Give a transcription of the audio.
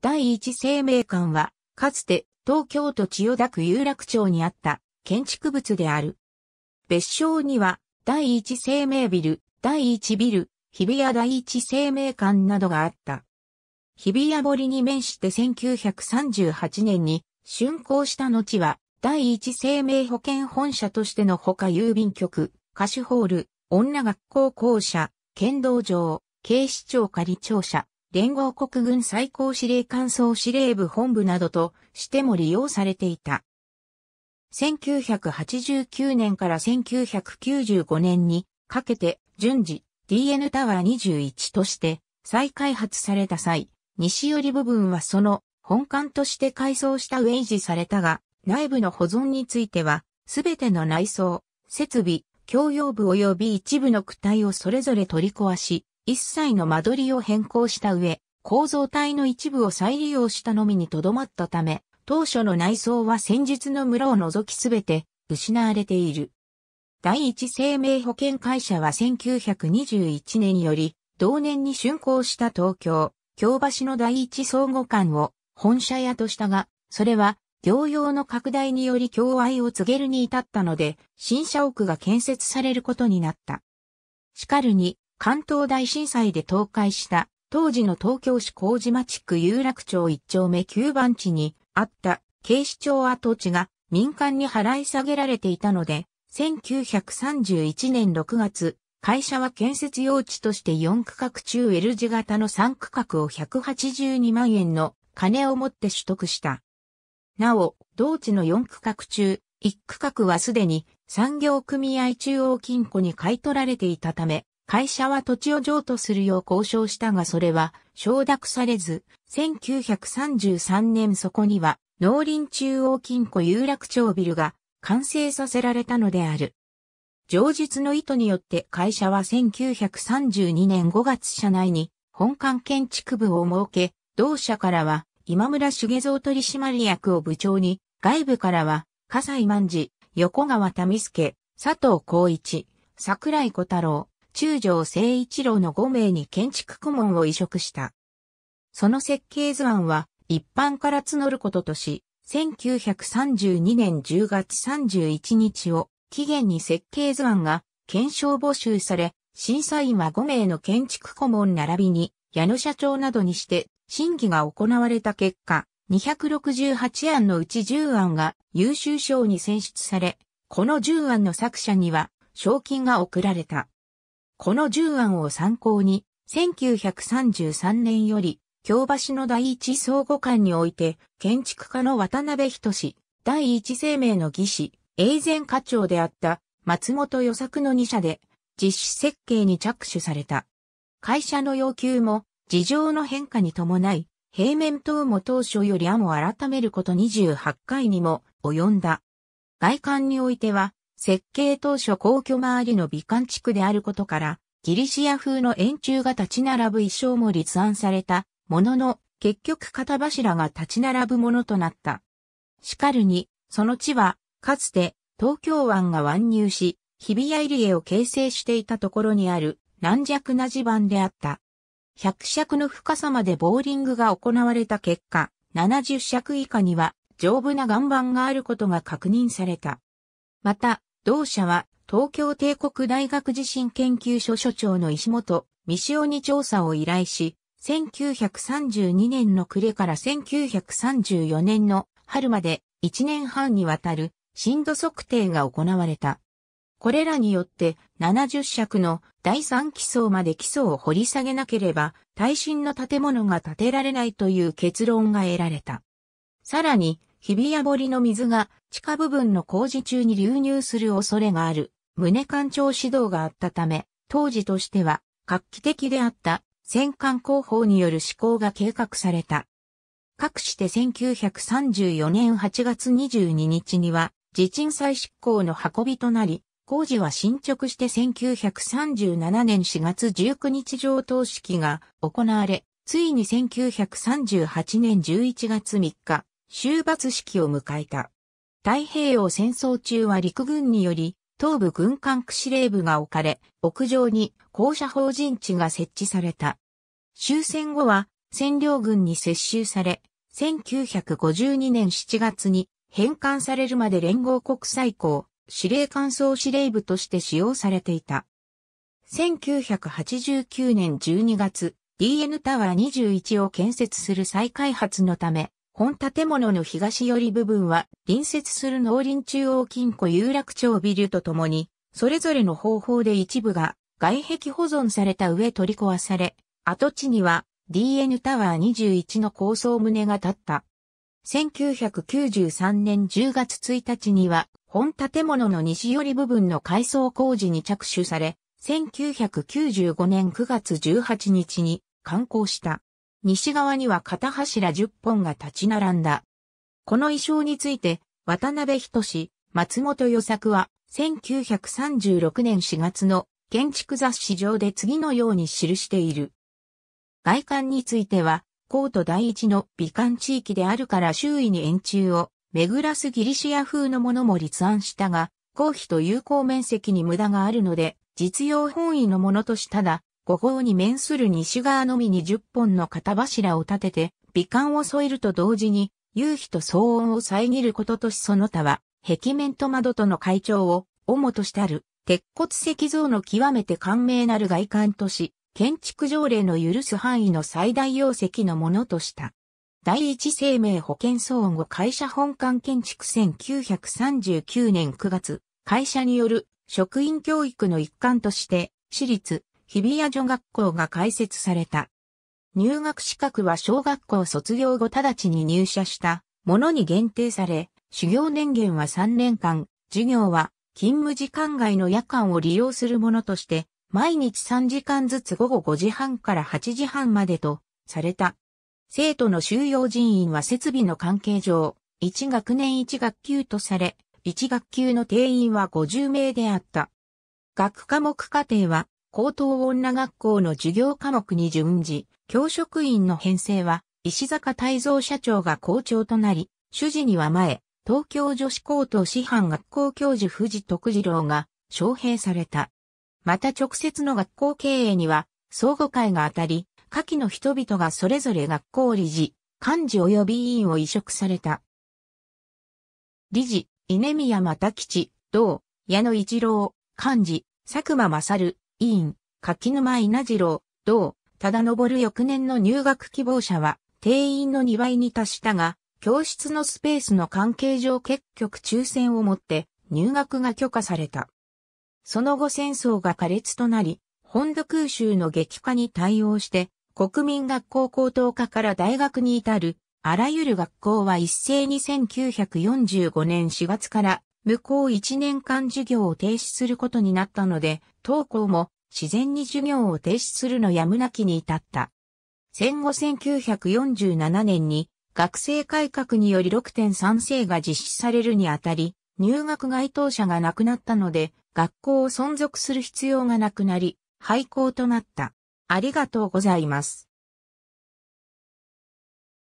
第一生命館は、かつて東京都千代田区有楽町にあった建築物である。別称には、第一生命ビル、第一ビル、日比谷第一生命館などがあった。日比谷堀に面して1938年に竣工した後は、第一生命保険本社としてのほか郵便局、歌手ホール、女学校校舎、剣道場、警視庁仮庁舎、連合国軍最高司令官総司令部本部などとしても利用されていた。1989年から1995年にかけて順次 DN タワー21として再開発された際、西寄り部分はその本館として改装した上維持されたが、内部の保存については、すべての内装、設備、共用部及び一部の躯体をそれぞれ取り壊し、一切の間取りを変更した上、構造体の一部を再利用したのみにとどまったため、当初の内装は戦術の村を除きすべて失われている。第一生命保険会社は1921年より、同年に竣工した東京、京橋の第一総合館を本社屋としたが、それは業用の拡大により共愛を告げるに至ったので、新社屋が建設されることになった。しかるに、関東大震災で倒壊した当時の東京市麹島地区有楽町一丁目9番地にあった警視庁跡地が民間に払い下げられていたので、1931年6月、会社は建設用地として4区画中 L 字型の3区画を182万円の金を持って取得した。なお、同地の4区画中、1区画はすでに産業組合中央金庫に買い取られていたため、会社は土地を譲渡するよう交渉したがそれは承諾されず、1933年そこには農林中央金庫有楽町ビルが完成させられたのである。上述の意図によって会社は1932年5月社内に本館建築部を設け、同社からは今村茂造取締役を部長に、外部からは笠井万次、横川民助、佐藤光一、桜井小太郎、中条誠一郎の5名に建築顧問を移植した。その設計図案は一般から募ることとし、1932年10月31日を期限に設計図案が検証募集され、審査員は5名の建築顧問並びに矢野社長などにして審議が行われた結果、268案のうち10案が優秀賞に選出され、この10案の作者には賞金が贈られた。この10案を参考に、1933年より、京橋の第一相互館において、建築家の渡辺人志、第一生命の技師、永前課長であった松本予作の2社で、実施設計に着手された。会社の要求も、事情の変化に伴い、平面等も当初より案を改めること28回にも及んだ。外観においては、設計当初皇居周りの美観地区であることから、ギリシア風の円柱が立ち並ぶ衣装も立案されたものの、結局片柱が立ち並ぶものとなった。しかるに、その地は、かつて東京湾が湾入し、日比谷入江を形成していたところにある軟弱な地盤であった。100尺の深さまでボーリングが行われた結果、70尺以下には丈夫な岩盤があることが確認された。また、同社は東京帝国大学地震研究所所長の石本三潮に調査を依頼し、1932年の暮れから1934年の春まで1年半にわたる震度測定が行われた。これらによって70尺の第3基層まで基礎を掘り下げなければ耐震の建物が建てられないという結論が得られた。さらに日比谷堀の水が地下部分の工事中に流入する恐れがある、胸官庁指導があったため、当時としては画期的であった戦艦工法による施行が計画された。かくして1934年8月22日には、地鎮再執行の運びとなり、工事は進捗して1937年4月19日上等式が行われ、ついに1938年11月3日、終罰式を迎えた。太平洋戦争中は陸軍により、東部軍管区司令部が置かれ、屋上に校舎法人地が設置された。終戦後は占領軍に接収され、1952年7月に返還されるまで連合国際高司令官総司令部として使用されていた。1989年12月、DN タワー21を建設する再開発のため、本建物の東寄り部分は隣接する農林中央金庫有楽町ビルとともに、それぞれの方法で一部が外壁保存された上取り壊され、跡地には DN タワー21の高層棟が建った。1993年10月1日には、本建物の西寄り部分の改装工事に着手され、1995年9月18日に完工した。西側には片柱10本が立ち並んだ。この衣装について、渡辺人志、松本与作は、1936年4月の建築雑誌上で次のように記している。外観については、コート第一の美観地域であるから周囲に円柱を巡らすギリシア風のものも立案したが、公費と有効面積に無駄があるので、実用本位のものとしただ、五号に面する西側のみに十本の片柱を立てて、美観を添えると同時に、夕日と騒音を遮ることとしその他は、壁面と窓との会長を、主としたる、鉄骨石像の極めて簡明なる外観とし、建築条例の許す範囲の最大容積のものとした。第一生命保険騒音を会社本館建築1939年9月、会社による職員教育の一環として、私立日比谷女学校が開設された。入学資格は小学校卒業後直ちに入社したものに限定され、修行年限は3年間、授業は勤務時間外の夜間を利用するものとして、毎日3時間ずつ午後5時半から8時半までとされた。生徒の収容人員は設備の関係上、1学年1学級とされ、1学級の定員は50名であった。学科目課程は高等女学校の授業科目に準じ、教職員の編成は、石坂泰造社長が校長となり、主事には前、東京女子高等師範学校教授藤徳次郎が招聘された。また直接の学校経営には、相互会が当たり、下記の人々がそれぞれ学校理事、幹事及び委員を委嘱された。理事、稲宮又吉、同、矢野一郎、幹事、佐久間勝、委員、柿沼稲次郎、同、忠昇翌年の入学希望者は、定員の2倍に達したが、教室のスペースの関係上結局抽選をもって入学が許可された。その後戦争が苛烈となり、本土空襲の激化に対応して、国民学校高等科から大学に至る、あらゆる学校は一斉に1945年4月から、向こう1年間授業を停止することになったので、東校も自然に授業を停止するのやむなきに至った。戦後1947年に学生改革により6.3世が実施されるにあたり、入学該当者がなくなったので、学校を存続する必要がなくなり、廃校となった。ありがとうございます。